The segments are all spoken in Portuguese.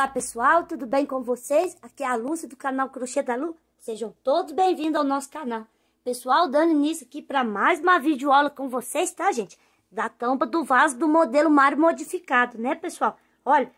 Olá pessoal, tudo bem com vocês? Aqui é a Lúcia do canal Crochê da Lu. Sejam todos bem-vindos ao nosso canal. Pessoal, dando início aqui para mais uma videoaula com vocês, tá gente? Da tampa do vaso do modelo Mário modificado, né pessoal? Olha,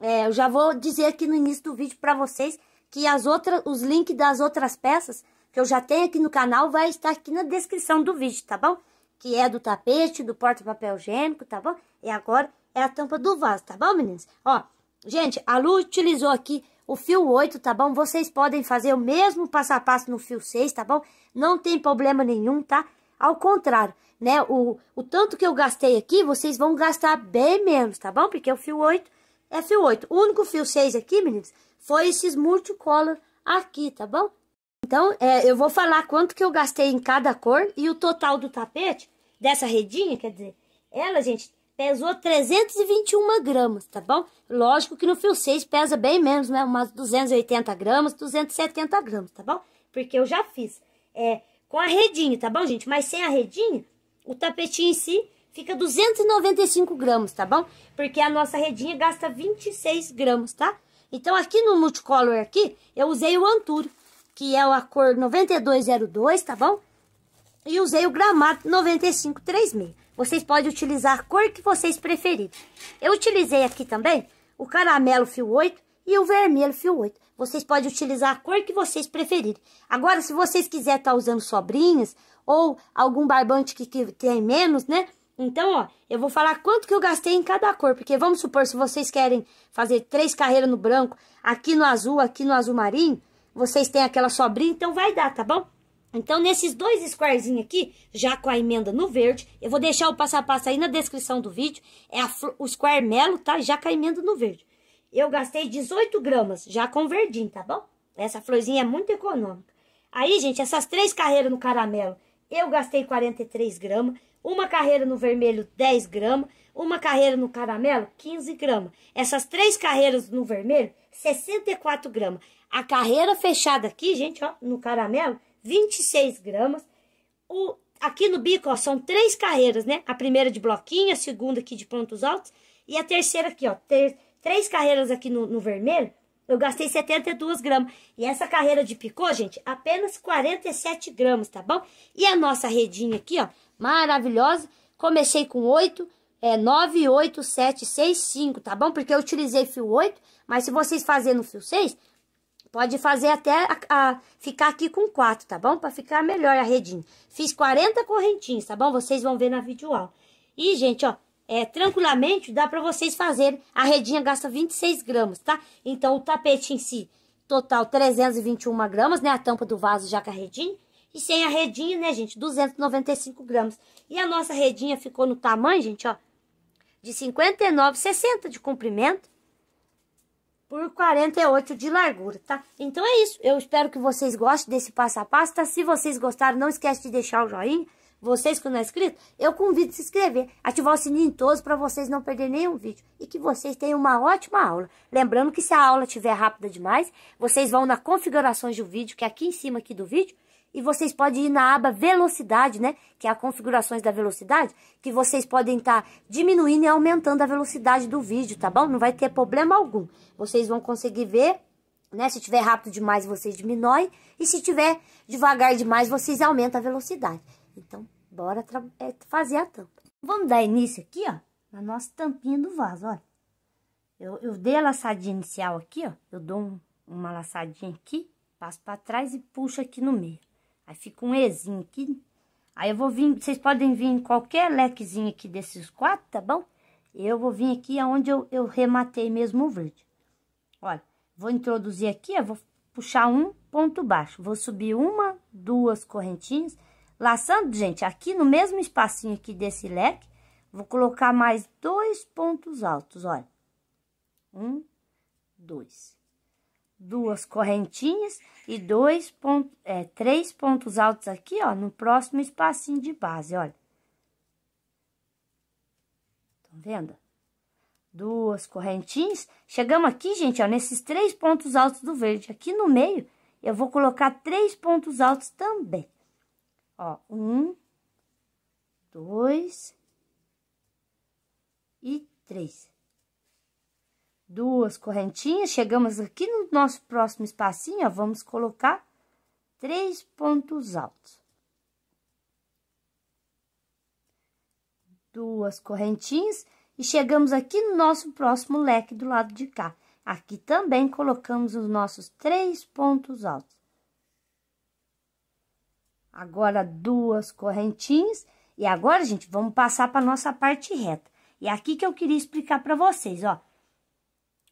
é, eu já vou dizer aqui no início do vídeo para vocês que as outras, os links das outras peças que eu já tenho aqui no canal vai estar aqui na descrição do vídeo, tá bom? Que é do tapete, do porta-papel higiênico, tá bom? E agora é a tampa do vaso, tá bom meninas? Ó... Gente, a Lu utilizou aqui o fio 8, tá bom? Vocês podem fazer o mesmo passo a passo no fio 6, tá bom? Não tem problema nenhum, tá? Ao contrário, né? O, o tanto que eu gastei aqui, vocês vão gastar bem menos, tá bom? Porque o fio 8 é fio 8. O único fio 6 aqui, meninos, foi esses multicolor aqui, tá bom? Então, é, eu vou falar quanto que eu gastei em cada cor e o total do tapete, dessa redinha, quer dizer, ela, gente, pesou 321 gramas, tá bom? Lógico que no fio 6 pesa bem menos, né? Umas 280 gramas, 270 gramas, tá bom? Porque eu já fiz é, com a redinha, tá bom, gente? Mas sem a redinha, o tapetinho em si fica 295 gramas, tá bom? Porque a nossa redinha gasta 26 gramas, tá? Então, aqui no multicolor aqui, eu usei o anturo que é a cor 9202, tá bom? E usei o gramado 9536. Vocês podem utilizar a cor que vocês preferirem. Eu utilizei aqui também o caramelo fio 8 e o vermelho fio 8. Vocês podem utilizar a cor que vocês preferirem. Agora, se vocês quiserem estar tá usando sobrinhas ou algum barbante que, que tem menos, né? Então, ó, eu vou falar quanto que eu gastei em cada cor, porque vamos supor, se vocês querem fazer três carreiras no branco, aqui no azul, aqui no azul marinho, vocês têm aquela sobrinha, então vai dar, tá bom? Então, nesses dois squarezinhos aqui, já com a emenda no verde, eu vou deixar o passo a passo aí na descrição do vídeo, é a, o square melo, tá? Já com a emenda no verde. Eu gastei 18 gramas, já com verdinho, tá bom? Essa florzinha é muito econômica. Aí, gente, essas três carreiras no caramelo, eu gastei 43 gramas, uma carreira no vermelho, 10 gramas, uma carreira no caramelo, 15 gramas. Essas três carreiras no vermelho, 64 gramas. A carreira fechada aqui, gente, ó, no caramelo, 26 gramas. O, aqui no bico, ó, são três carreiras, né? A primeira de bloquinho, a segunda aqui de pontos altos e a terceira aqui, ó. Ter, três carreiras aqui no, no vermelho, eu gastei 72 gramas. E essa carreira de picô, gente, apenas 47 gramas, tá bom? E a nossa redinha aqui, ó, maravilhosa. Comecei com oito é 9, 8, 7, 6, 5, tá bom? Porque eu utilizei fio 8, mas se vocês fazerem no fio 6, Pode fazer até a, a, ficar aqui com quatro, tá bom? Pra ficar melhor a redinha. Fiz 40 correntinhas, tá bom? Vocês vão ver na videoaula. E, gente, ó, é, tranquilamente dá pra vocês fazerem. A redinha gasta 26 gramas, tá? Então, o tapete em si, total 321 gramas, né? A tampa do vaso já com a redinha. E sem a redinha, né, gente, 295 gramas. E a nossa redinha ficou no tamanho, gente, ó, de 59,60 de comprimento por 48 de largura, tá? Então é isso, eu espero que vocês gostem desse passo a passo, tá? Se vocês gostaram, não esquece de deixar o joinha, vocês que não é inscrito, eu convido a se inscrever, ativar o sininho todos para vocês não perderem nenhum vídeo e que vocês tenham uma ótima aula. Lembrando que se a aula estiver rápida demais, vocês vão na configurações do vídeo, que é aqui em cima aqui do vídeo, e vocês podem ir na aba velocidade, né? Que é a configurações da velocidade, que vocês podem estar tá diminuindo e aumentando a velocidade do vídeo, tá bom? Não vai ter problema algum. Vocês vão conseguir ver, né? Se tiver rápido demais, vocês diminuem e se tiver devagar demais, vocês aumentam a velocidade. Então, bora é, fazer a tampa. Vamos dar início aqui, ó, na nossa tampinha do vaso, olha. Eu, eu dei a laçadinha inicial aqui, ó, eu dou um, uma laçadinha aqui, passo para trás e puxo aqui no meio. Aí fica um Ezinho aqui. Aí eu vou vir, vocês podem vir em qualquer lequezinho aqui desses quatro, tá bom? Eu vou vir aqui aonde eu, eu rematei mesmo o verde. Olha, vou introduzir aqui, eu vou puxar um ponto baixo. Vou subir uma, duas correntinhas. Laçando, gente, aqui no mesmo espacinho aqui desse leque, vou colocar mais dois pontos altos, olha. Um, dois duas correntinhas e dois pontos, é, três pontos altos aqui, ó, no próximo espacinho de base, olha. Estão vendo? Duas correntinhas. Chegamos aqui, gente, ó, nesses três pontos altos do verde. Aqui no meio, eu vou colocar três pontos altos também. Ó, um, dois e três duas correntinhas, chegamos aqui no nosso próximo espacinho, ó, vamos colocar três pontos altos. Duas correntinhas e chegamos aqui no nosso próximo leque do lado de cá. Aqui também colocamos os nossos três pontos altos. Agora, duas correntinhas. E agora, gente, vamos passar para nossa parte reta. E é aqui que eu queria explicar para vocês, ó.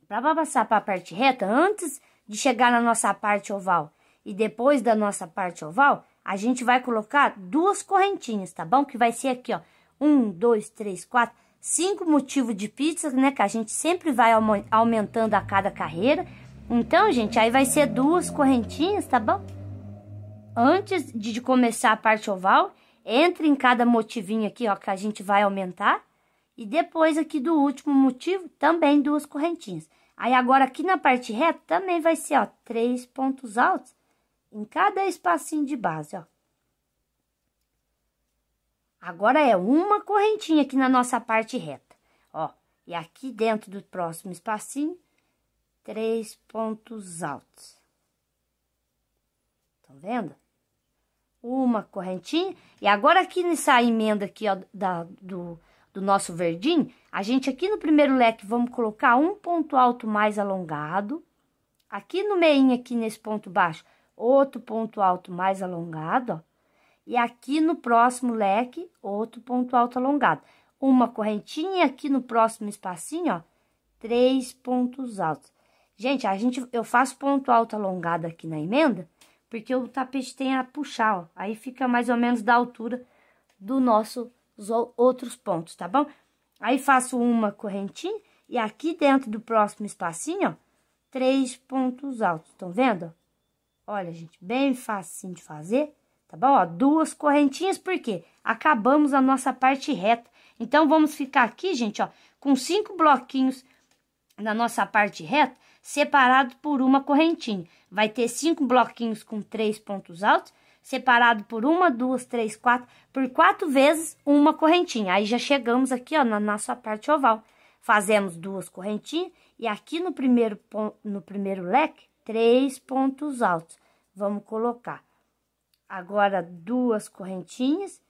Para passar para a parte reta, antes de chegar na nossa parte oval e depois da nossa parte oval, a gente vai colocar duas correntinhas, tá bom? Que vai ser aqui, ó, um, dois, três, quatro, cinco motivos de pizza, né? Que a gente sempre vai aumentando a cada carreira. Então, gente, aí vai ser duas correntinhas, tá bom? Antes de começar a parte oval, entre em cada motivinho aqui, ó, que a gente vai aumentar. E depois aqui do último motivo, também duas correntinhas. Aí agora aqui na parte reta também vai ser, ó, três pontos altos em cada espacinho de base, ó. Agora é uma correntinha aqui na nossa parte reta, ó. E aqui dentro do próximo espacinho, três pontos altos. Estão tá vendo? Uma correntinha. E agora aqui nessa emenda aqui, ó, da, do, do nosso verdinho, a gente aqui no primeiro leque vamos colocar um ponto alto mais alongado. Aqui no meio, aqui nesse ponto baixo, outro ponto alto mais alongado, ó. E aqui no próximo leque, outro ponto alto alongado. Uma correntinha aqui no próximo espacinho, ó, três pontos altos. Gente, a gente, eu faço ponto alto alongado aqui na emenda, porque o tapete tem a puxar, ó. Aí fica mais ou menos da altura do nosso os outros pontos, tá bom? Aí faço uma correntinha e aqui dentro do próximo espacinho, ó, três pontos altos, estão vendo? Olha, gente, bem facinho de fazer, tá bom? Ó, duas correntinhas, porque acabamos a nossa parte reta. Então, vamos ficar aqui, gente, ó, com cinco bloquinhos na nossa parte reta, separado por uma correntinha. Vai ter cinco bloquinhos com três pontos altos separado por uma, duas, três, quatro, por quatro vezes uma correntinha. Aí já chegamos aqui, ó, na nossa parte oval. Fazemos duas correntinhas e aqui no primeiro, no primeiro leque, três pontos altos. Vamos colocar agora duas correntinhas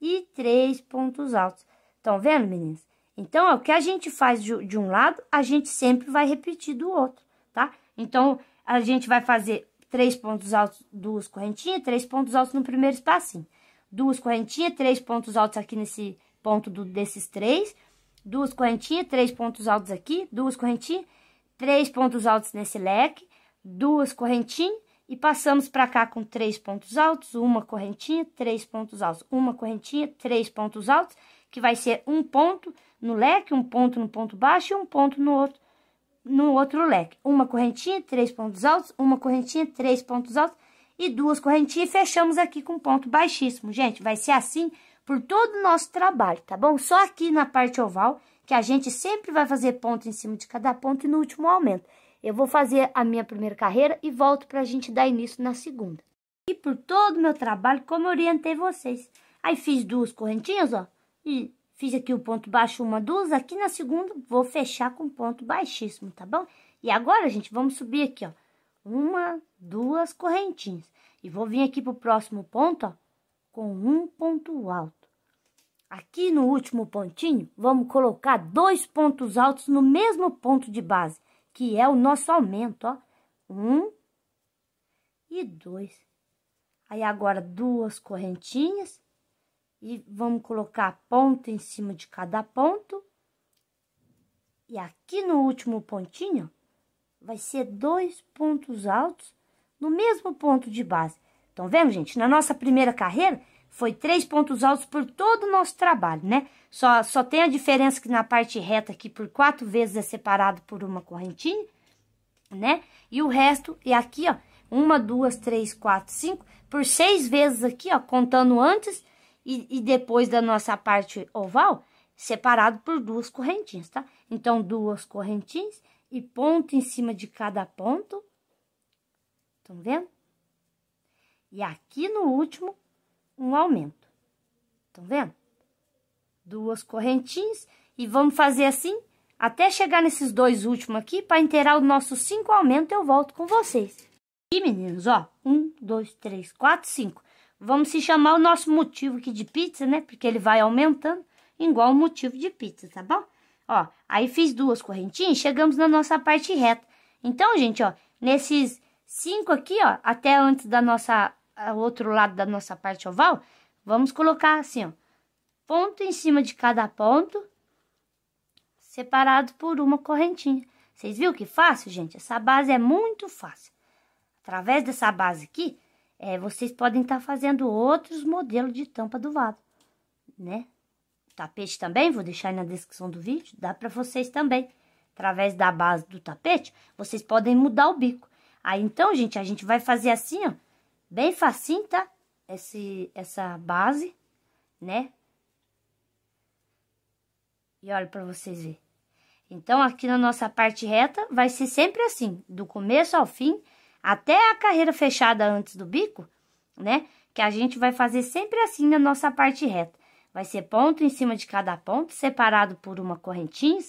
e três pontos altos. Estão vendo, meninas? Então, é o que a gente faz de um lado, a gente sempre vai repetir do outro, tá? Então, a gente vai fazer três pontos altos, duas correntinhas, três pontos altos no primeiro espacinho. Duas correntinhas, três pontos altos aqui nesse ponto do, desses três. Duas correntinhas, três pontos altos aqui, duas correntinhas, três pontos altos nesse leque. Duas correntinhas e passamos para cá com três pontos altos, uma correntinha, três pontos altos, uma correntinha, três pontos altos, que vai ser um ponto no leque, um ponto no ponto baixo e um ponto no outro no outro leque. Uma correntinha, três pontos altos, uma correntinha, três pontos altos e duas correntinhas. E fechamos aqui com ponto baixíssimo. Gente, vai ser assim por todo o nosso trabalho, tá bom? Só aqui na parte oval, que a gente sempre vai fazer ponto em cima de cada ponto e no último aumento. Eu vou fazer a minha primeira carreira e volto pra gente dar início na segunda. E por todo o meu trabalho, como eu orientei vocês. Aí fiz duas correntinhas, ó, e Fiz aqui o ponto baixo uma, duas, aqui na segunda vou fechar com ponto baixíssimo, tá bom? E agora, gente, vamos subir aqui, ó, uma, duas correntinhas. E vou vir aqui pro próximo ponto, ó, com um ponto alto. Aqui no último pontinho, vamos colocar dois pontos altos no mesmo ponto de base, que é o nosso aumento, ó. Um e dois. Aí, agora, duas correntinhas e vamos colocar a ponta em cima de cada ponto. E aqui no último pontinho, vai ser dois pontos altos no mesmo ponto de base. Estão vendo, gente? Na nossa primeira carreira, foi três pontos altos por todo o nosso trabalho, né? Só, só tem a diferença que na parte reta aqui, por quatro vezes, é separado por uma correntinha, né? E o resto é aqui, ó, uma, duas, três, quatro, cinco, por seis vezes aqui, ó, contando antes e, e depois da nossa parte oval, separado por duas correntinhas, tá? Então, duas correntinhas e ponto em cima de cada ponto. Estão vendo? E aqui no último, um aumento. Estão vendo? Duas correntinhas e vamos fazer assim até chegar nesses dois últimos aqui para inteirar o nosso cinco aumento eu volto com vocês. E meninos, ó, um, dois, três, quatro, cinco. Vamos se chamar o nosso motivo aqui de pizza, né? Porque ele vai aumentando igual o motivo de pizza, tá bom? Ó, aí fiz duas correntinhas, chegamos na nossa parte reta. Então, gente, ó, nesses cinco aqui, ó, até antes da nossa, o outro lado da nossa parte oval, vamos colocar assim, ó, ponto em cima de cada ponto, separado por uma correntinha. Vocês viram que fácil, gente? Essa base é muito fácil. Através dessa base aqui, é, vocês podem estar tá fazendo outros modelos de tampa do vaso, né? Tapete também, vou deixar aí na descrição do vídeo, dá para vocês também. Através da base do tapete, vocês podem mudar o bico. Aí, então, gente, a gente vai fazer assim, ó, bem facinho, tá? Esse, essa base, né? E olha para vocês verem. Então, aqui na nossa parte reta, vai ser sempre assim, do começo ao fim, até a carreira fechada antes do bico, né? Que a gente vai fazer sempre assim na nossa parte reta. Vai ser ponto em cima de cada ponto, separado por uma correntinha.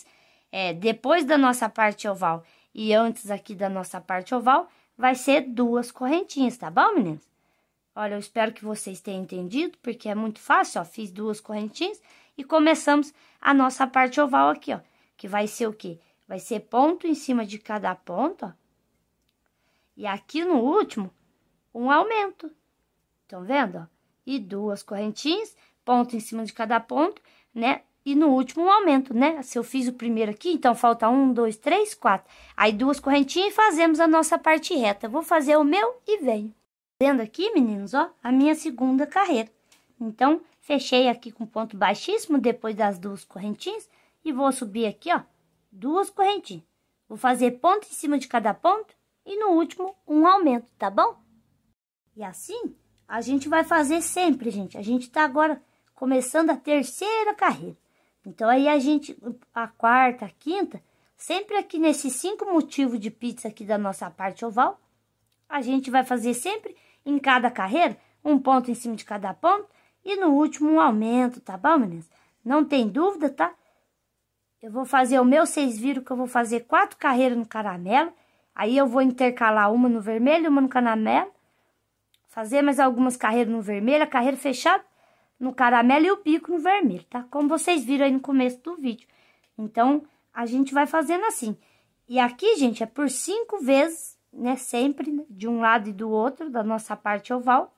É, depois da nossa parte oval e antes aqui da nossa parte oval, vai ser duas correntinhas, tá bom, meninas? Olha, eu espero que vocês tenham entendido, porque é muito fácil, ó. Fiz duas correntinhas e começamos a nossa parte oval aqui, ó. Que vai ser o quê? Vai ser ponto em cima de cada ponto, ó. E aqui no último, um aumento. Estão vendo? Ó? E duas correntinhas, ponto em cima de cada ponto, né? E no último um aumento, né? Se eu fiz o primeiro aqui, então falta um, dois, três, quatro. Aí duas correntinhas e fazemos a nossa parte reta. Vou fazer o meu e venho. Vendo aqui, meninos, ó, a minha segunda carreira. Então, fechei aqui com ponto baixíssimo depois das duas correntinhas e vou subir aqui, ó, duas correntinhas. Vou fazer ponto em cima de cada ponto e no último um aumento, tá bom? E assim a gente vai fazer sempre, gente. A gente tá agora começando a terceira carreira. Então aí a gente, a quarta, a quinta, sempre aqui nesses cinco motivos de pizza aqui da nossa parte oval, a gente vai fazer sempre em cada carreira, um ponto em cima de cada ponto e no último um aumento, tá bom, meninas? Não tem dúvida, tá? Eu vou fazer o meu, vocês viram que eu vou fazer quatro carreiras no caramelo Aí eu vou intercalar uma no vermelho, uma no caramelo, Fazer mais algumas carreiras no vermelho, a carreira fechada no caramelo e o pico no vermelho, tá? Como vocês viram aí no começo do vídeo. Então, a gente vai fazendo assim. E aqui, gente, é por cinco vezes, né? Sempre né, de um lado e do outro da nossa parte oval.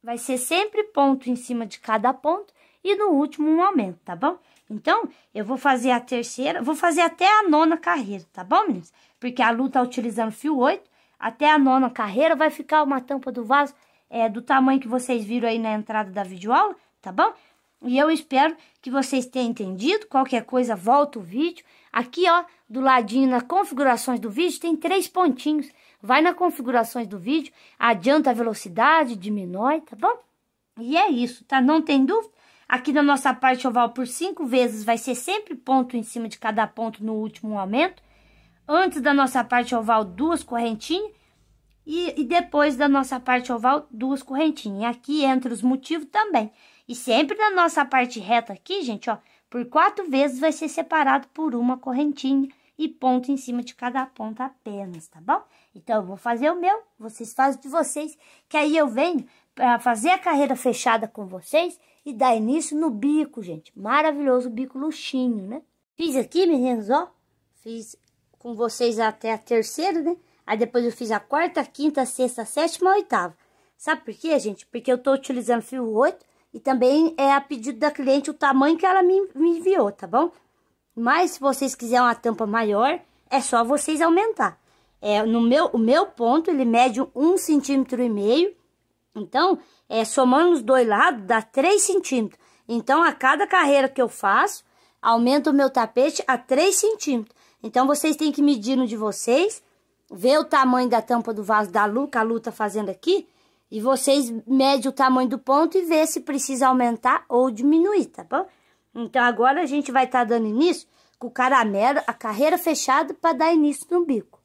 Vai ser sempre ponto em cima de cada ponto e no último um aumento, tá bom? Então, eu vou fazer a terceira, vou fazer até a nona carreira, tá bom, meninas? Porque a Lu tá utilizando fio 8, até a nona carreira vai ficar uma tampa do vaso é, do tamanho que vocês viram aí na entrada da videoaula, tá bom? E eu espero que vocês tenham entendido. Qualquer coisa, volta o vídeo. Aqui, ó, do ladinho, nas configurações do vídeo, tem três pontinhos. Vai na configurações do vídeo, adianta a velocidade, diminui, tá bom? E é isso, tá? Não tem dúvida? Aqui na nossa parte oval por cinco vezes, vai ser sempre ponto em cima de cada ponto no último aumento. Antes da nossa parte oval, duas correntinhas. E, e depois da nossa parte oval, duas correntinhas. E aqui entra os motivos também. E sempre na nossa parte reta aqui, gente, ó, por quatro vezes vai ser separado por uma correntinha e ponto em cima de cada ponta apenas, tá bom? Então, eu vou fazer o meu, vocês fazem de vocês, que aí eu venho para fazer a carreira fechada com vocês e dar início no bico, gente. Maravilhoso bico luxinho, né? Fiz aqui, meninos, ó. Fiz com vocês até a terceira, né? Aí depois eu fiz a quarta, quinta, sexta, sétima, oitava. Sabe por quê, gente? Porque eu tô utilizando fio 8 e também é a pedido da cliente o tamanho que ela me, me enviou, tá bom? Mas se vocês quiserem uma tampa maior, é só vocês aumentar. É, no meu, o meu ponto, ele mede um centímetro e meio então, é, somando os dois lados, dá 3 centímetros. Então, a cada carreira que eu faço, aumento o meu tapete a 3 centímetros. Então, vocês têm que medir no de vocês, ver o tamanho da tampa do vaso da Lu, que a Lu tá fazendo aqui, e vocês medem o tamanho do ponto e vê se precisa aumentar ou diminuir, tá bom? Então, agora a gente vai estar tá dando início com o caramelo, a carreira fechada, para dar início no bico.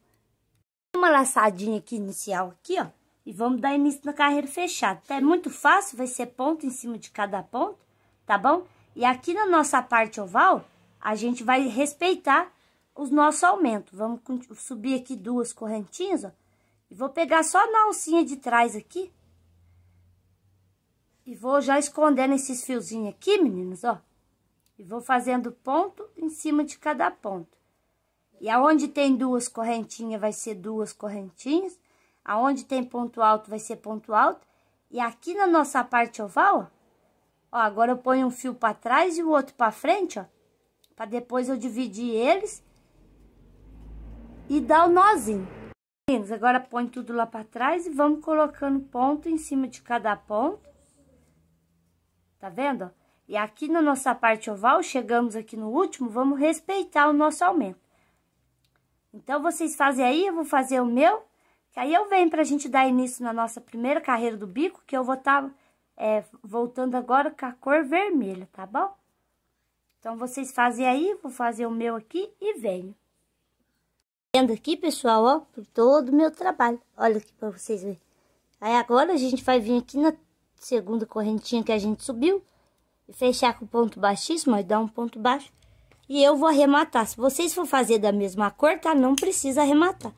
Uma laçadinha aqui inicial aqui, ó e vamos dar início na carreira fechada. Tá? É muito fácil, vai ser ponto em cima de cada ponto, tá bom? E aqui na nossa parte oval, a gente vai respeitar os nossos aumentos. Vamos subir aqui duas correntinhas, ó. E vou pegar só na alcinha de trás aqui. E vou já escondendo esses fiozinhos aqui, meninos, ó. E vou fazendo ponto em cima de cada ponto. E aonde tem duas correntinhas, vai ser duas correntinhas. Aonde tem ponto alto vai ser ponto alto. E aqui na nossa parte oval, ó, agora eu ponho um fio para trás e o outro para frente, ó. Para depois eu dividir eles e dar o nozinho. Agora põe tudo lá para trás e vamos colocando ponto em cima de cada ponto. Tá vendo? E aqui na nossa parte oval, chegamos aqui no último, vamos respeitar o nosso aumento. Então, vocês fazem aí, eu vou fazer o meu. Que aí eu venho pra gente dar início na nossa primeira carreira do bico, que eu vou estar tá, é, voltando agora com a cor vermelha, tá bom? Então, vocês fazem aí, vou fazer o meu aqui e venho. Vendo aqui, pessoal, ó, por todo o meu trabalho. Olha aqui pra vocês verem. Aí agora a gente vai vir aqui na segunda correntinha que a gente subiu e fechar com ponto baixíssimo, aí dá um ponto baixo. E eu vou arrematar. Se vocês for fazer da mesma cor, tá? Não precisa arrematar.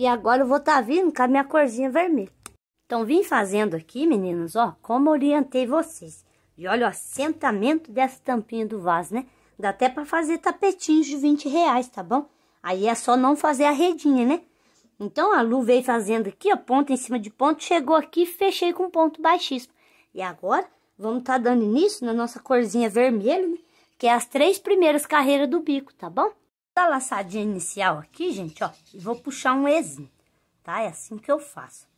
E agora eu vou estar tá vindo com a minha corzinha vermelha. Então, vim fazendo aqui, meninas, ó, como orientei vocês. E olha o assentamento dessa tampinha do vaso, né? Dá até para fazer tapetinhos de 20 reais, tá bom? Aí é só não fazer a redinha, né? Então, a Lu veio fazendo aqui, ó, ponto em cima de ponto, chegou aqui e fechei com ponto baixíssimo. E agora, vamos estar tá dando início na nossa corzinha vermelha, né? Que é as três primeiras carreiras do bico, tá bom? da tá laçadinha inicial aqui, gente, ó, e vou puxar um Ezinho, tá? É assim que eu faço.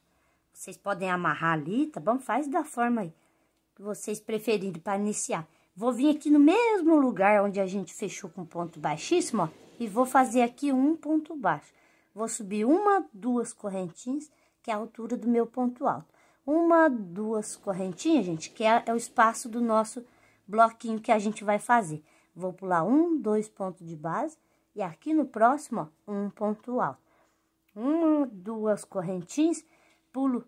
Vocês podem amarrar ali, tá bom? Faz da forma aí que vocês preferirem para iniciar. Vou vir aqui no mesmo lugar onde a gente fechou com ponto baixíssimo, ó, e vou fazer aqui um ponto baixo. Vou subir uma, duas correntinhas, que é a altura do meu ponto alto. Uma, duas correntinhas, gente, que é, é o espaço do nosso bloquinho que a gente vai fazer. Vou pular um, dois pontos de base, e aqui no próximo, ó, um ponto alto. Uma, duas correntinhas, pulo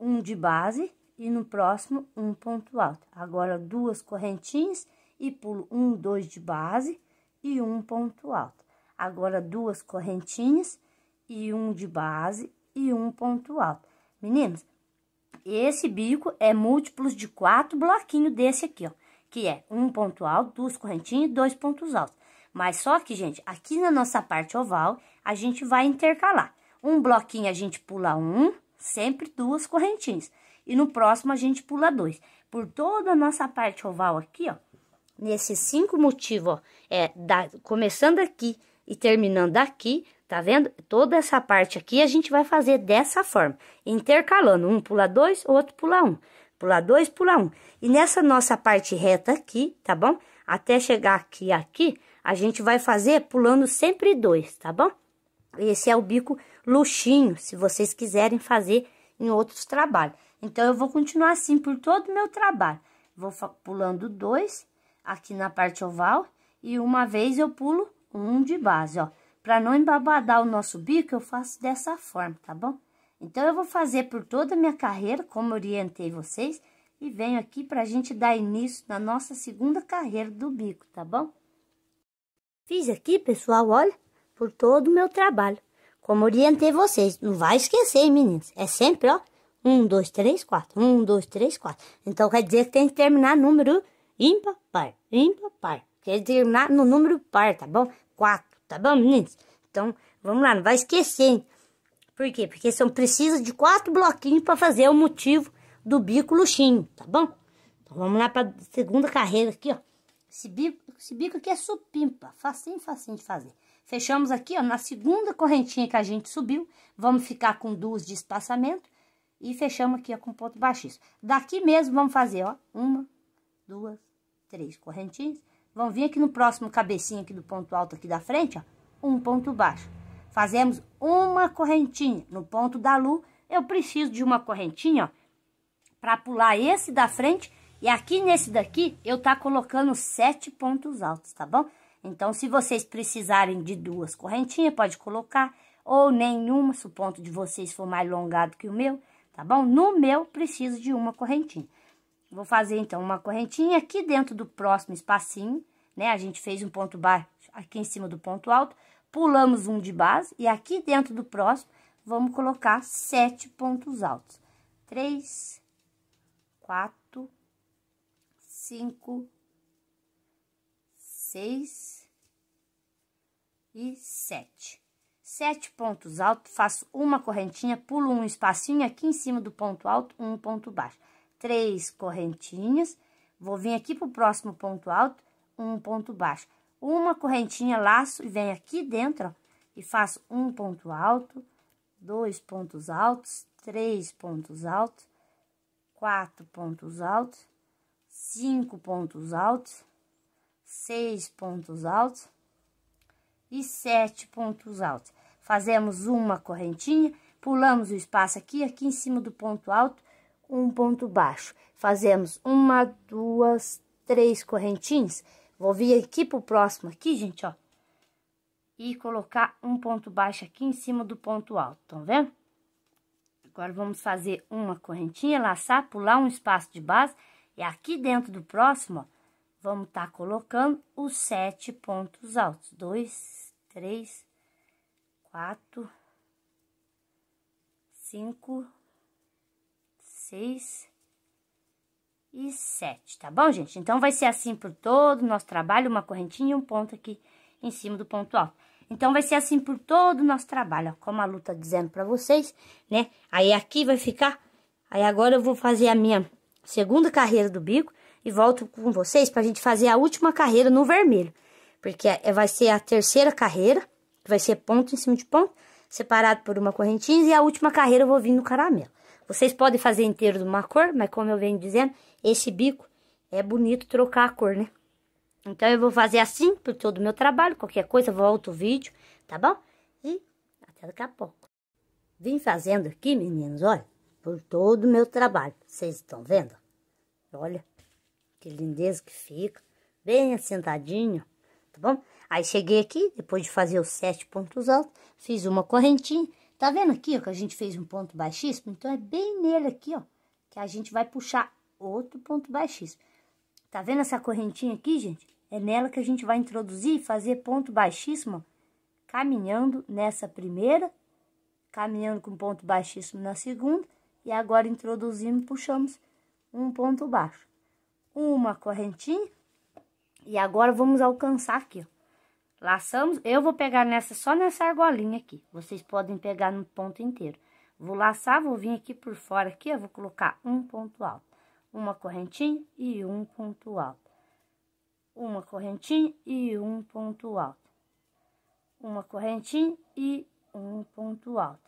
um de base e no próximo um ponto alto. Agora duas correntinhas e pulo um, dois de base e um ponto alto. Agora duas correntinhas e um de base e um ponto alto. Meninos, esse bico é múltiplos de quatro bloquinhos desse aqui, ó, que é um ponto alto, duas correntinhas e dois pontos altos. Mas só que, gente, aqui na nossa parte oval, a gente vai intercalar. Um bloquinho a gente pula um, sempre duas correntinhas. E no próximo a gente pula dois. Por toda a nossa parte oval aqui, ó, nesses cinco motivos, ó, é, da, começando aqui e terminando aqui, tá vendo? Toda essa parte aqui a gente vai fazer dessa forma, intercalando, um pula dois, outro pula um, pula dois, pula um. E nessa nossa parte reta aqui, tá bom? Até chegar aqui, aqui, a gente vai fazer pulando sempre dois, tá bom? Esse é o bico luxinho, se vocês quiserem fazer em outros trabalhos. Então, eu vou continuar assim por todo o meu trabalho. Vou pulando dois aqui na parte oval e uma vez eu pulo um de base, ó. Pra não embabadar o nosso bico, eu faço dessa forma, tá bom? Então, eu vou fazer por toda a minha carreira, como orientei vocês, e venho aqui pra gente dar início na nossa segunda carreira do bico, tá bom? Fiz aqui, pessoal, olha, por todo o meu trabalho. Como orientei vocês, não vai esquecer, meninos. É sempre, ó, um, dois, três, quatro, um, dois, três, quatro. Então quer dizer que tem que terminar número ímpar, par, ímpar, par. Quer terminar no número par, tá bom? Quatro, tá bom, meninos? Então, vamos lá, não vai esquecer, hein? Por quê? Porque são precisa de quatro bloquinhos para fazer o motivo do bico luxinho, tá bom? Então vamos lá para segunda carreira aqui, ó. Esse bico, esse bico aqui é supimpa, facinho, facinho de fazer. Fechamos aqui, ó, na segunda correntinha que a gente subiu, vamos ficar com duas de espaçamento e fechamos aqui, ó, com ponto baixíssimo. Daqui mesmo vamos fazer, ó, uma, duas, três correntinhas. Vamos vir aqui no próximo cabecinho aqui do ponto alto aqui da frente, ó, um ponto baixo. Fazemos uma correntinha no ponto da lua. Eu preciso de uma correntinha, ó, para pular esse da frente e aqui nesse daqui, eu tá colocando sete pontos altos, tá bom? Então, se vocês precisarem de duas correntinhas, pode colocar, ou nenhuma, se o ponto de vocês for mais alongado que o meu, tá bom? No meu, preciso de uma correntinha. Vou fazer, então, uma correntinha aqui dentro do próximo espacinho, né? A gente fez um ponto baixo aqui em cima do ponto alto, pulamos um de base, e aqui dentro do próximo, vamos colocar sete pontos altos. Três, quatro cinco, seis e sete. Sete pontos altos, faço uma correntinha, pulo um espacinho aqui em cima do ponto alto, um ponto baixo. Três correntinhas, vou vir aqui pro próximo ponto alto, um ponto baixo. Uma correntinha, laço e venho aqui dentro, ó, e faço um ponto alto, dois pontos altos, três pontos altos, quatro pontos altos, cinco pontos altos, seis pontos altos e sete pontos altos. Fazemos uma correntinha, pulamos o espaço aqui, aqui em cima do ponto alto, um ponto baixo. Fazemos uma, duas, três correntinhas. Vou vir aqui pro próximo aqui, gente, ó. E colocar um ponto baixo aqui em cima do ponto alto, estão vendo? Agora, vamos fazer uma correntinha, laçar, pular um espaço de base e aqui dentro do próximo, ó, vamos estar tá colocando os sete pontos altos. Dois, três, quatro, cinco, seis e sete, tá bom, gente? Então, vai ser assim por todo o nosso trabalho, uma correntinha e um ponto aqui em cima do ponto alto. Então, vai ser assim por todo o nosso trabalho, ó, como a Lu tá dizendo pra vocês, né? Aí, aqui vai ficar... Aí, agora eu vou fazer a minha segunda carreira do bico e volto com vocês para a gente fazer a última carreira no vermelho, porque é, é, vai ser a terceira carreira, que vai ser ponto em cima de ponto, separado por uma correntinha, e a última carreira eu vou vir no caramelo. Vocês podem fazer inteiro de uma cor, mas como eu venho dizendo, esse bico é bonito trocar a cor, né? Então, eu vou fazer assim por todo o meu trabalho, qualquer coisa, volto o vídeo, tá bom? E até daqui a pouco. Vim fazendo aqui, meninos, olha por todo o meu trabalho. Vocês estão vendo? Olha que lindeza que fica, bem assentadinho, tá bom? Aí cheguei aqui, depois de fazer os sete pontos altos, fiz uma correntinha. Tá vendo aqui, ó, que a gente fez um ponto baixíssimo? Então, é bem nele aqui, ó, que a gente vai puxar outro ponto baixíssimo. Tá vendo essa correntinha aqui, gente? É nela que a gente vai introduzir e fazer ponto baixíssimo, ó, caminhando nessa primeira, caminhando com ponto baixíssimo na segunda, e agora introduzimos, puxamos um ponto baixo. Uma correntinha e agora vamos alcançar aqui, ó. Laçamos, eu vou pegar nessa, só nessa argolinha aqui. Vocês podem pegar no ponto inteiro. Vou laçar, vou vir aqui por fora aqui, eu vou colocar um ponto alto. Uma correntinha e um ponto alto. Uma correntinha e um ponto alto. Uma correntinha e um ponto alto.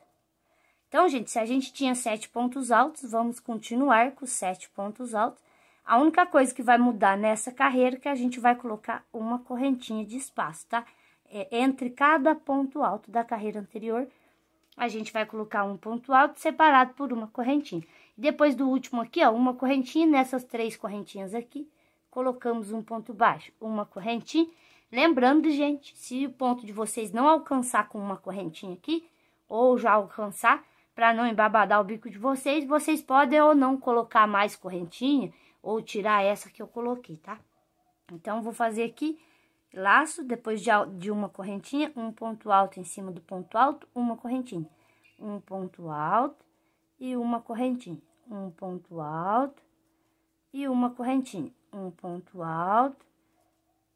Então, gente, se a gente tinha sete pontos altos, vamos continuar com sete pontos altos. A única coisa que vai mudar nessa carreira é que a gente vai colocar uma correntinha de espaço, tá? É, entre cada ponto alto da carreira anterior, a gente vai colocar um ponto alto separado por uma correntinha. Depois do último aqui, ó, uma correntinha, nessas três correntinhas aqui, colocamos um ponto baixo, uma correntinha. Lembrando, gente, se o ponto de vocês não alcançar com uma correntinha aqui, ou já alcançar, para não embabadar o bico de vocês, vocês podem ou não colocar mais correntinha ou tirar essa que eu coloquei, tá? Então, vou fazer aqui laço, depois de, uma correntinha, um ponto alto em cima do ponto alto, uma correntinha. Um ponto alto e uma correntinha. Um ponto alto e uma correntinha. Um ponto alto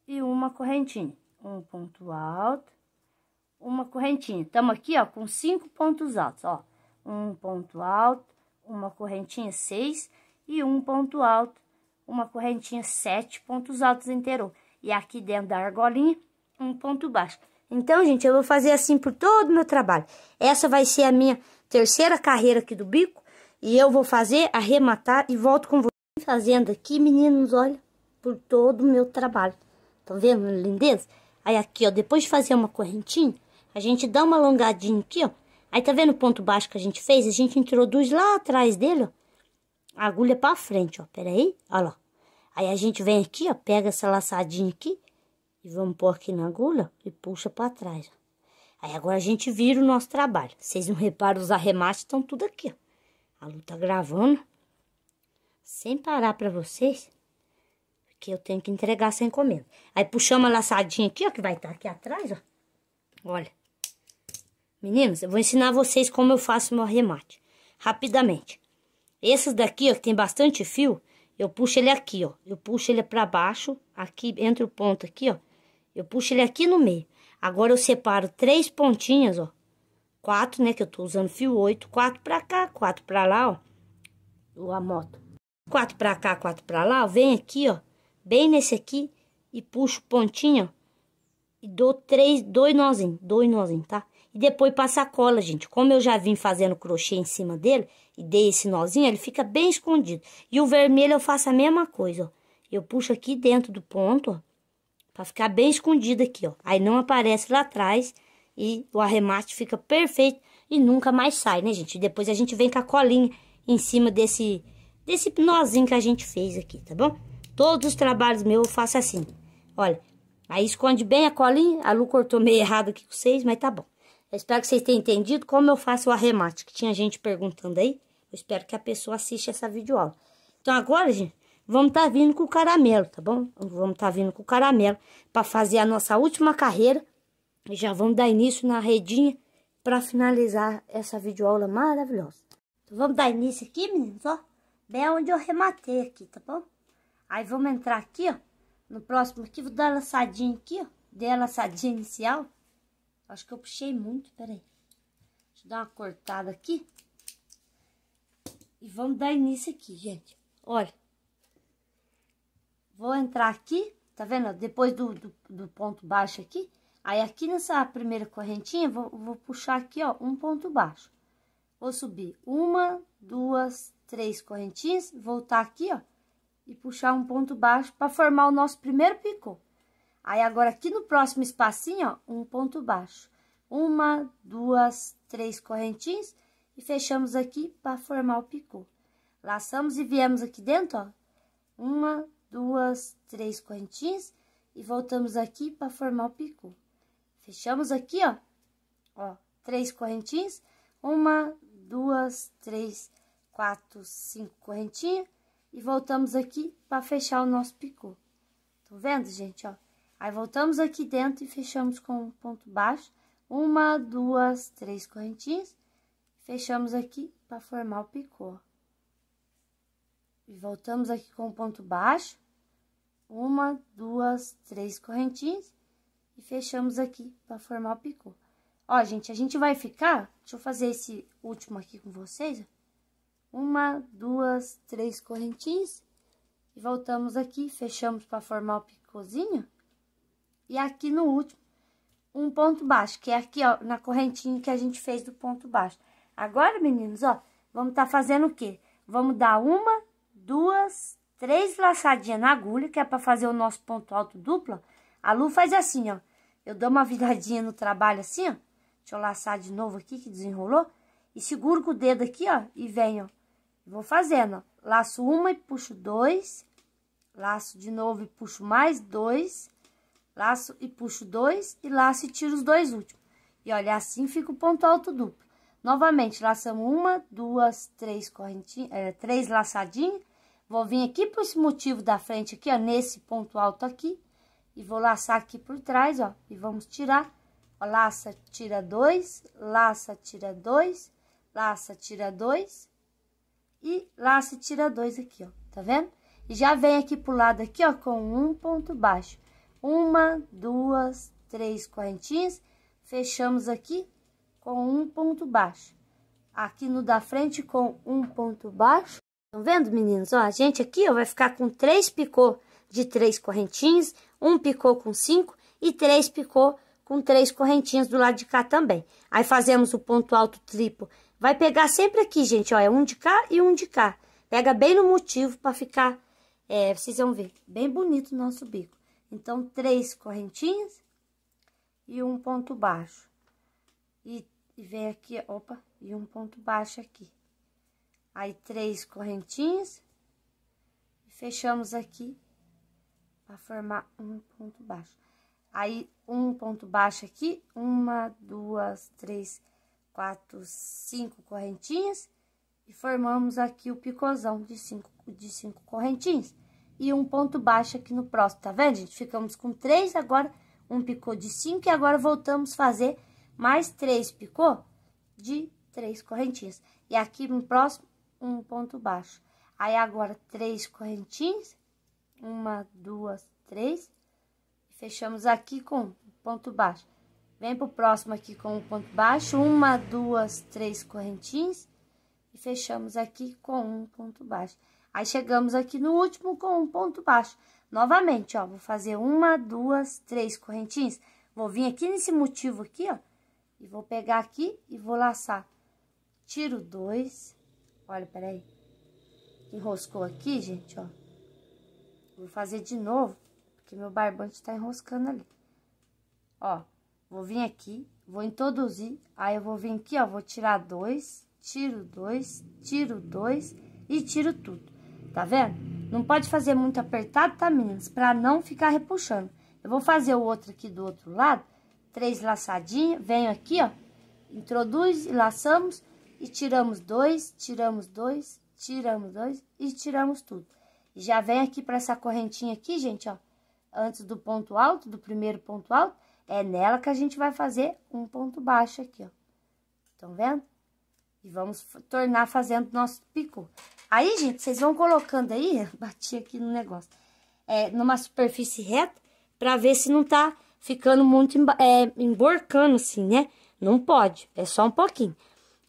e uma correntinha. Um ponto alto, uma correntinha. Estamos aqui, ó, com cinco pontos altos, ó um ponto alto, uma correntinha 6 e um ponto alto, uma correntinha 7 pontos altos inteiro. E aqui dentro da argolinha, um ponto baixo. Então, gente, eu vou fazer assim por todo o meu trabalho. Essa vai ser a minha terceira carreira aqui do bico. E eu vou fazer, arrematar e volto com vocês. Fazendo aqui, meninos, olha, por todo o meu trabalho. Estão tá vendo, lindeza? Aí aqui, ó, depois de fazer uma correntinha, a gente dá uma alongadinha aqui, ó. Aí tá vendo o ponto baixo que a gente fez? A gente introduz lá atrás dele, ó, a agulha para frente, ó. Pera aí, ó lá. Aí a gente vem aqui, ó, pega essa laçadinha aqui e vamos pôr aqui na agulha e puxa para trás, ó. Aí agora a gente vira o nosso trabalho. Vocês não reparam, os arremates estão tudo aqui, ó. A Lu tá gravando sem parar para vocês, porque eu tenho que entregar sem comer. Aí puxamos a laçadinha aqui, ó, que vai estar tá aqui atrás, ó. Olha. Meninos, eu vou ensinar vocês como eu faço meu arremate. Rapidamente. Esses daqui, ó, que tem bastante fio, eu puxo ele aqui, ó. Eu puxo ele pra baixo, aqui, entre o ponto aqui, ó. Eu puxo ele aqui no meio. Agora eu separo três pontinhas, ó. Quatro, né, que eu tô usando fio oito. Quatro pra cá, quatro pra lá, ó. A moto. Quatro pra cá, quatro pra lá, ó. Vem aqui, ó. Bem nesse aqui. E puxo pontinha, ó. E dou três, dois nozinhos. Dois nozinhos, tá? e depois a cola, gente. Como eu já vim fazendo crochê em cima dele e dei esse nozinho, ele fica bem escondido. E o vermelho eu faço a mesma coisa, ó. Eu puxo aqui dentro do ponto, ó, pra ficar bem escondido aqui, ó. Aí não aparece lá atrás e o arremate fica perfeito e nunca mais sai, né, gente? E depois a gente vem com a colinha em cima desse, desse nozinho que a gente fez aqui, tá bom? Todos os trabalhos meus eu faço assim, olha. Aí esconde bem a colinha, a Lu cortou meio errado aqui com vocês, mas tá bom. Eu espero que vocês tenham entendido como eu faço o arremate, que tinha gente perguntando aí. Eu espero que a pessoa assista essa videoaula. Então agora, gente, vamos estar tá vindo com o caramelo, tá bom? Vamos estar tá vindo com o caramelo para fazer a nossa última carreira. E já vamos dar início na redinha para finalizar essa videoaula maravilhosa. Então vamos dar início aqui, meninos, ó. Bem onde eu rematei aqui, tá bom? Aí vamos entrar aqui, ó. No próximo aqui, vou dar a lançadinha aqui, ó. Dei a lançadinha inicial. Acho que eu puxei muito, peraí. Deixa eu dar uma cortada aqui. E vamos dar início aqui, gente. Olha. Vou entrar aqui, tá vendo? Depois do, do, do ponto baixo aqui. Aí aqui nessa primeira correntinha, vou, vou puxar aqui, ó, um ponto baixo. Vou subir uma, duas, três correntinhas, voltar aqui, ó. E puxar um ponto baixo para formar o nosso primeiro picô. Aí, agora, aqui no próximo espacinho, ó, um ponto baixo. Uma, duas, três correntinhas e fechamos aqui para formar o picô. Laçamos e viemos aqui dentro, ó. Uma, duas, três correntinhas e voltamos aqui para formar o picô. Fechamos aqui, ó. Ó, três correntinhas. Uma, duas, três, quatro, cinco correntinhas. E voltamos aqui para fechar o nosso picô. tô tá vendo, gente, ó? Aí voltamos aqui dentro e fechamos com um ponto baixo. Uma, duas, três correntinhas. Fechamos aqui para formar o picô. E voltamos aqui com um ponto baixo. Uma, duas, três correntinhas. E fechamos aqui para formar o picô. Ó, gente, a gente vai ficar... Deixa eu fazer esse último aqui com vocês. Uma, duas, três correntinhas. E voltamos aqui, fechamos para formar o picôzinho. E aqui no último, um ponto baixo, que é aqui, ó, na correntinha que a gente fez do ponto baixo. Agora, meninos, ó, vamos tá fazendo o quê? Vamos dar uma, duas, três laçadinhas na agulha, que é pra fazer o nosso ponto alto duplo. A Lu faz assim, ó. Eu dou uma viradinha no trabalho assim, ó. Deixa eu laçar de novo aqui, que desenrolou. E seguro com o dedo aqui, ó, e venho, Vou fazendo, ó. Laço uma e puxo dois. Laço de novo e puxo mais dois laço e puxo dois, e laço e tiro os dois últimos. E olha, assim fica o ponto alto duplo. Novamente, laçamos uma, duas, três correntinhas, é, três laçadinhas. Vou vir aqui por esse motivo da frente aqui, ó, nesse ponto alto aqui. E vou laçar aqui por trás, ó, e vamos tirar. Ó, laça, tira dois, laça, tira dois, laça, tira dois. E laça, tira dois aqui, ó, tá vendo? E já vem aqui pro lado aqui, ó, com um ponto baixo. Uma, duas, três correntinhas. Fechamos aqui com um ponto baixo. Aqui no da frente com um ponto baixo. Estão vendo, meninos? Ó, a gente aqui ó, vai ficar com três picô de três correntinhas, um picô com cinco e três picô com três correntinhas do lado de cá também. Aí fazemos o ponto alto triplo. Vai pegar sempre aqui, gente, ó, é um de cá e um de cá. Pega bem no motivo para ficar, é, vocês vão ver, bem bonito o nosso bico. Então, três correntinhas e um ponto baixo. E, vem aqui, opa, e um ponto baixo aqui. Aí, três correntinhas. E fechamos aqui para formar um ponto baixo. Aí, um ponto baixo aqui, uma, duas, três, quatro, cinco correntinhas. E formamos aqui o picôzão de cinco, de cinco correntinhas e um ponto baixo aqui no próximo, tá vendo, gente? Ficamos com três, agora um picô de cinco e agora voltamos a fazer mais três picô de três correntinhas. E aqui no próximo, um ponto baixo. Aí agora três correntinhas, uma, duas, três, fechamos aqui com ponto baixo. Vem pro próximo aqui com um ponto baixo, uma, duas, três correntinhas, e fechamos aqui com um ponto baixo. Aí, chegamos aqui no último com um ponto baixo. Novamente, ó, vou fazer uma, duas, três correntinhas. Vou vir aqui nesse motivo aqui, ó, e vou pegar aqui e vou laçar. Tiro dois, olha, peraí, enroscou aqui, gente, ó. Vou fazer de novo, porque meu barbante tá enroscando ali. Ó, vou vir aqui, vou introduzir, aí eu vou vir aqui, ó, vou tirar dois, tiro dois, tiro dois e tiro tudo tá vendo? Não pode fazer muito apertado, tá, meninas? Pra não ficar repuxando. Eu vou fazer o outro aqui do outro lado, três laçadinhas, venho aqui, ó, introduz e laçamos e tiramos dois, tiramos dois, tiramos dois e tiramos tudo. E já vem aqui pra essa correntinha aqui, gente, ó, antes do ponto alto, do primeiro ponto alto, é nela que a gente vai fazer um ponto baixo aqui, ó. Estão vendo? E vamos tornar fazendo nosso picô. Aí, gente, vocês vão colocando aí, bati aqui no negócio, é, numa superfície reta, pra ver se não tá ficando muito é, emborcando assim, né? Não pode, é só um pouquinho.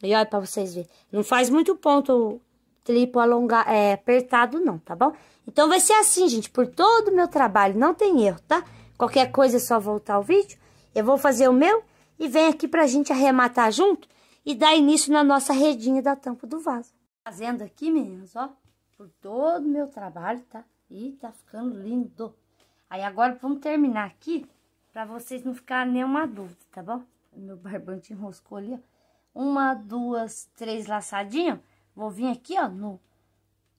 E olha pra vocês verem, não faz muito ponto triplo alongar, é, apertado não, tá bom? Então vai ser assim, gente, por todo o meu trabalho, não tem erro, tá? Qualquer coisa é só voltar ao vídeo, eu vou fazer o meu e vem aqui pra gente arrematar junto e dar início na nossa redinha da tampa do vaso fazendo aqui, meninas, ó, por todo o meu trabalho, tá? E tá ficando lindo. Aí agora vamos terminar aqui, pra vocês não ficarem nenhuma dúvida, tá bom? Meu barbante enroscou ali, ó. Uma, duas, três laçadinhas. Vou vir aqui, ó, no,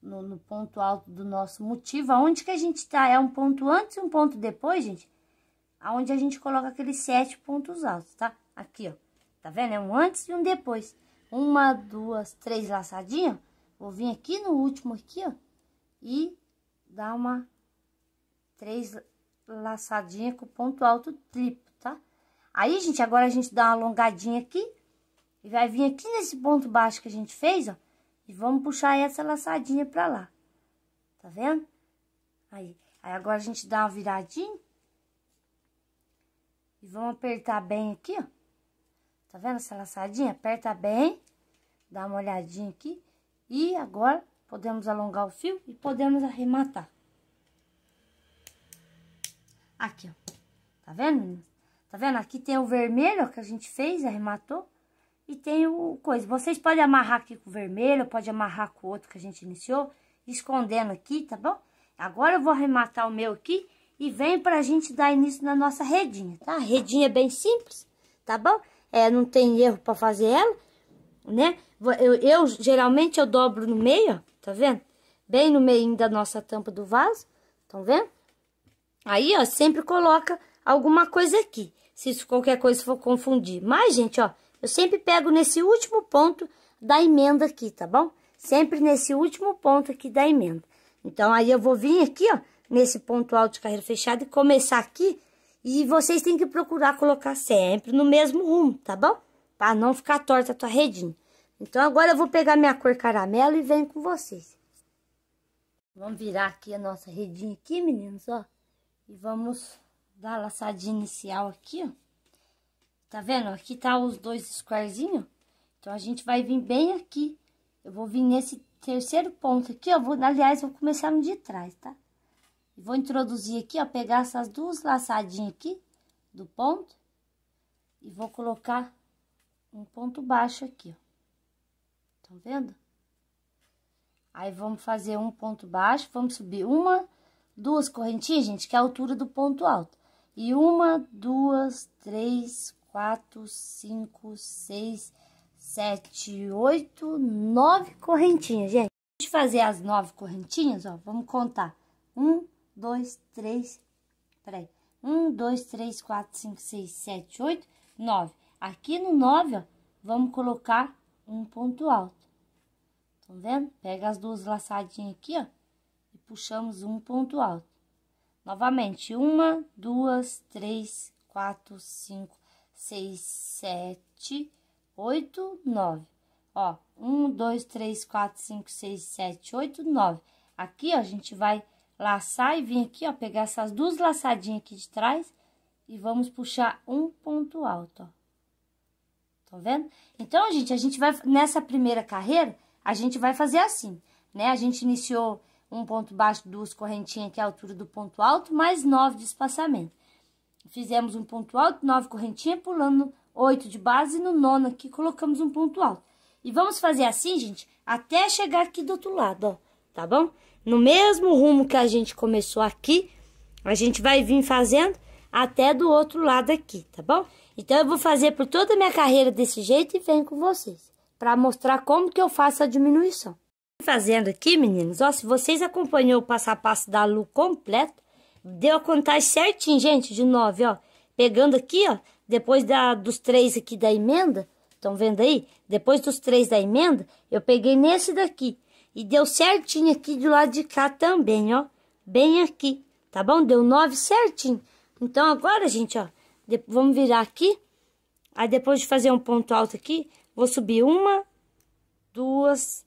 no, no, ponto alto do nosso motivo. Aonde que a gente tá? É um ponto antes e um ponto depois, gente? Aonde a gente coloca aqueles sete pontos altos, tá? Aqui, ó. Tá vendo? É um antes e um depois uma, duas, três laçadinhas, vou vir aqui no último aqui, ó, e dar uma três laçadinha com ponto alto triplo, tá? Aí, gente, agora a gente dá uma alongadinha aqui e vai vir aqui nesse ponto baixo que a gente fez, ó, e vamos puxar essa laçadinha pra lá, tá vendo? Aí, aí agora a gente dá uma viradinha e vamos apertar bem aqui, ó. Tá vendo essa laçadinha? Aperta bem, dá uma olhadinha aqui. E agora, podemos alongar o fio e podemos arrematar. Aqui, ó. Tá vendo, Tá vendo? Aqui tem o vermelho que a gente fez, arrematou. E tem o coisa. Vocês podem amarrar aqui com o vermelho, pode amarrar com o outro que a gente iniciou. Escondendo aqui, tá bom? Agora eu vou arrematar o meu aqui. E vem pra gente dar início na nossa redinha, tá? A redinha é bem simples, tá bom? é, não tem erro para fazer ela, né? Eu, eu, geralmente eu dobro no meio, ó, tá vendo? Bem no meio da nossa tampa do vaso, tão tá vendo? Aí, ó, sempre coloca alguma coisa aqui, se isso, qualquer coisa for confundir. Mas, gente, ó, eu sempre pego nesse último ponto da emenda aqui, tá bom? Sempre nesse último ponto aqui da emenda. Então, aí eu vou vir aqui, ó, nesse ponto alto de carreira fechada e começar aqui e vocês têm que procurar colocar sempre no mesmo rumo, tá bom? Para não ficar torta a tua redinha. Então, agora eu vou pegar minha cor caramelo e venho com vocês. Vamos virar aqui a nossa redinha aqui, meninos, ó. E vamos dar a laçadinha inicial aqui, ó. Tá vendo? Aqui tá os dois squarezinhos. Então, a gente vai vir bem aqui. Eu vou vir nesse terceiro ponto aqui, ó. Vou, aliás, vou começar no de trás, tá? E vou introduzir aqui, ó, pegar essas duas laçadinhas aqui do ponto. E vou colocar um ponto baixo aqui, ó. Estão tá vendo? Aí, vamos fazer um ponto baixo, vamos subir uma, duas correntinhas, gente, que é a altura do ponto alto. E uma, duas, três, quatro, cinco, seis, sete, oito, nove correntinhas, gente. De fazer as nove correntinhas, ó, vamos contar. Um, 2, 3, peraí, 1, 2, 3, 4, 5, 6, 7, 8, 9. Aqui no 9, ó, vamos colocar um ponto alto. Estão vendo? Pega as duas laçadinhas aqui, ó, e puxamos um ponto alto. Novamente, uma, duas, três, quatro, cinco, seis, sete, oito, nove. Ó, um, dois, três, quatro, cinco, seis, sete, oito, nove. Aqui, ó, a gente vai laçar e vim aqui, ó, pegar essas duas laçadinhas aqui de trás e vamos puxar um ponto alto, ó. Tá vendo? Então, gente, a gente vai, nessa primeira carreira, a gente vai fazer assim, né? A gente iniciou um ponto baixo, duas correntinhas aqui, a altura do ponto alto, mais nove de espaçamento. Fizemos um ponto alto, nove correntinhas, pulando oito de base, e no nono aqui colocamos um ponto alto. E vamos fazer assim, gente, até chegar aqui do outro lado, ó, tá bom? no mesmo rumo que a gente começou aqui, a gente vai vir fazendo até do outro lado aqui, tá bom? Então eu vou fazer por toda a minha carreira desse jeito e venho com vocês para mostrar como que eu faço a diminuição. Fazendo aqui, meninos, ó, se vocês acompanhou o passo a passo da Lu completo, deu a contagem certinho, gente, de nove, ó. Pegando aqui, ó, depois da, dos três aqui da emenda, estão vendo aí? Depois dos três da emenda, eu peguei nesse daqui e deu certinho aqui do lado de cá também, ó. Bem aqui, tá bom? Deu 9 certinho. Então, agora, gente, ó, vamos virar aqui. Aí, depois de fazer um ponto alto aqui, vou subir uma, duas,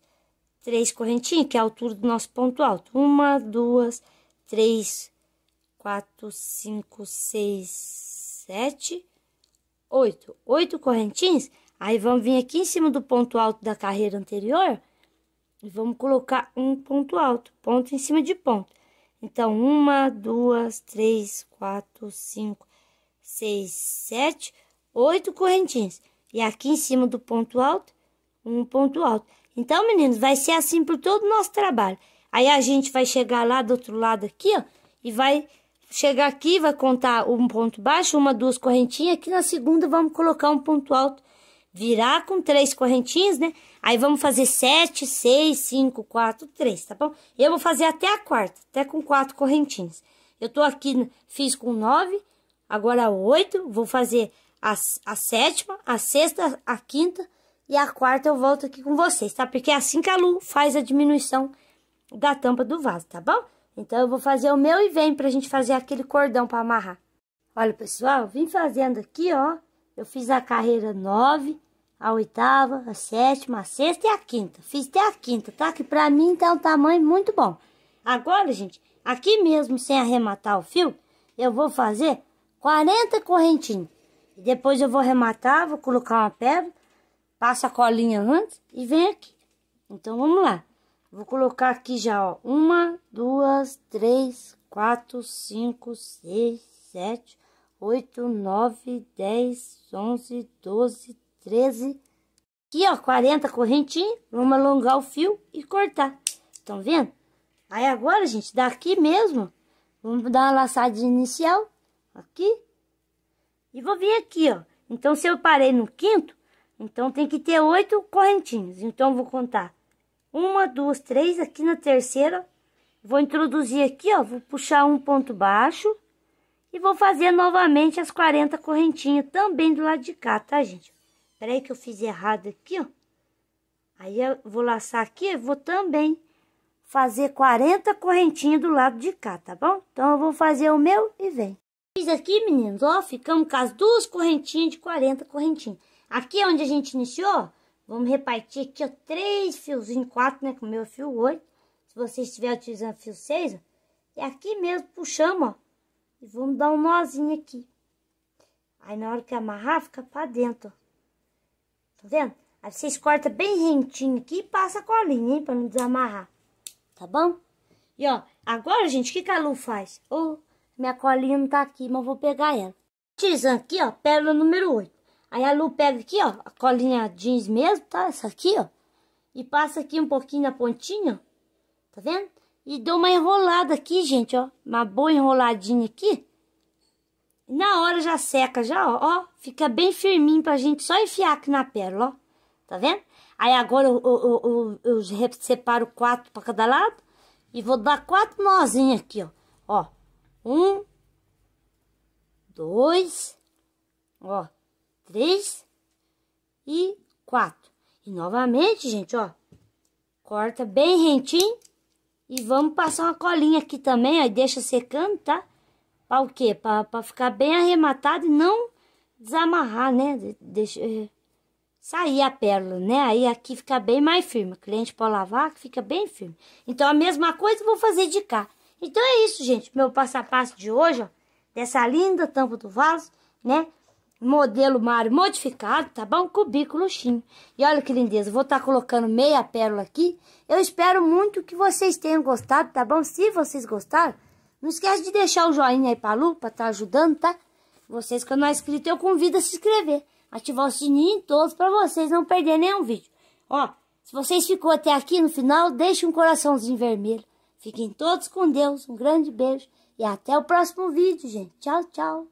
três correntinhas, que é a altura do nosso ponto alto. Uma, duas, três, quatro, cinco, seis, sete, oito. Oito correntinhas. Aí, vamos vir aqui em cima do ponto alto da carreira anterior e vamos colocar um ponto alto, ponto em cima de ponto. Então, uma, duas, três, quatro, cinco, seis, sete, oito correntinhas. E aqui em cima do ponto alto, um ponto alto. Então, meninos, vai ser assim por todo o nosso trabalho. Aí a gente vai chegar lá do outro lado aqui, ó, e vai chegar aqui, vai contar um ponto baixo, uma, duas correntinhas. Aqui na segunda vamos colocar um ponto alto virar com três correntinhas, né? Aí vamos fazer sete, seis, cinco, quatro, três, tá bom? Eu vou fazer até a quarta, até com quatro correntinhas. Eu tô aqui, fiz com nove, agora oito, vou fazer a, a sétima, a sexta, a quinta e a quarta eu volto aqui com vocês, tá? Porque é assim que a Lu faz a diminuição da tampa do vaso, tá bom? Então, eu vou fazer o meu e vem pra gente fazer aquele cordão pra amarrar. Olha, pessoal, vim fazendo aqui, ó, eu fiz a carreira 9, a oitava, a sétima, a sexta e a quinta. Fiz até a quinta, tá? Que pra mim tá um tamanho muito bom. Agora, gente, aqui mesmo, sem arrematar o fio, eu vou fazer 40 correntinhas. E depois eu vou arrematar, vou colocar uma pedra, passa a colinha antes e vem aqui. Então, vamos lá. Vou colocar aqui já, ó, uma, duas, três, quatro, cinco, seis, sete, 8, 9, 10, 11, 12, 13. Aqui, ó, 40 correntinhas. Vamos alongar o fio e cortar. Estão vendo? Aí agora, gente, daqui mesmo, vamos dar uma laçadinha inicial. Aqui. E vou vir aqui, ó. Então, se eu parei no quinto, então tem que ter oito correntinhas. Então, vou contar. Uma, duas, três. Aqui na terceira, vou introduzir aqui, ó. Vou puxar um ponto baixo e vou fazer novamente as 40 correntinhas também do lado de cá, tá, gente? Peraí que eu fiz errado aqui, ó. Aí eu vou laçar aqui, vou também fazer 40 correntinhas do lado de cá, tá bom? Então eu vou fazer o meu e vem. Fiz aqui, meninos, ó, ficamos com as duas correntinhas de 40 correntinhas. Aqui é onde a gente iniciou, vamos repartir aqui, ó, três fiozinhos, quatro, né, com o meu fio 8. Se você estiver utilizando fio 6, ó, e aqui mesmo puxamos, ó, e vamos dar um nozinho aqui. Aí na hora que amarrar, fica pra dentro. Tá vendo? Aí vocês cortam bem rentinho aqui e passa a colinha, hein? Pra não desamarrar. Tá bom? E ó, agora, gente, o que, que a Lu faz? Ô, oh, minha colinha não tá aqui, mas vou pegar ela. Utilizando aqui, ó, pérola número 8. Aí a Lu pega aqui, ó, a colinha jeans mesmo, tá? Essa aqui, ó. E passa aqui um pouquinho na pontinha, ó. Tá vendo? E dou uma enrolada aqui, gente, ó. Uma boa enroladinha aqui. Na hora já seca, já, ó, Fica bem firminho pra gente só enfiar aqui na pérola, ó. Tá vendo? Aí agora eu, eu, eu, eu separo quatro pra cada lado. E vou dar quatro nozinhos aqui, ó. Ó. Um. Dois. Ó. Três. E quatro. E novamente, gente, ó. Corta bem rentinho. E vamos passar uma colinha aqui também, ó, e deixa secando, tá? Pra o quê? Pra, pra ficar bem arrematado e não desamarrar, né? Deixa é, sair a pérola, né? Aí aqui fica bem mais firme. O cliente pode lavar, que fica bem firme. Então, a mesma coisa eu vou fazer de cá. Então, é isso, gente. Meu passo a passo de hoje, ó. Dessa linda tampa do vaso, né? modelo Mario modificado, tá bom? Cubículo luxinho. E olha que lindeza, vou estar tá colocando meia pérola aqui. Eu espero muito que vocês tenham gostado, tá bom? Se vocês gostaram, não esquece de deixar o joinha aí pra Lu, pra estar tá ajudando, tá? Vocês que não é inscrito, eu convido a se inscrever. Ativar o sininho em todos pra vocês não perder nenhum vídeo. Ó, se vocês ficou até aqui no final, deixe um coraçãozinho vermelho. Fiquem todos com Deus, um grande beijo e até o próximo vídeo, gente. Tchau, tchau.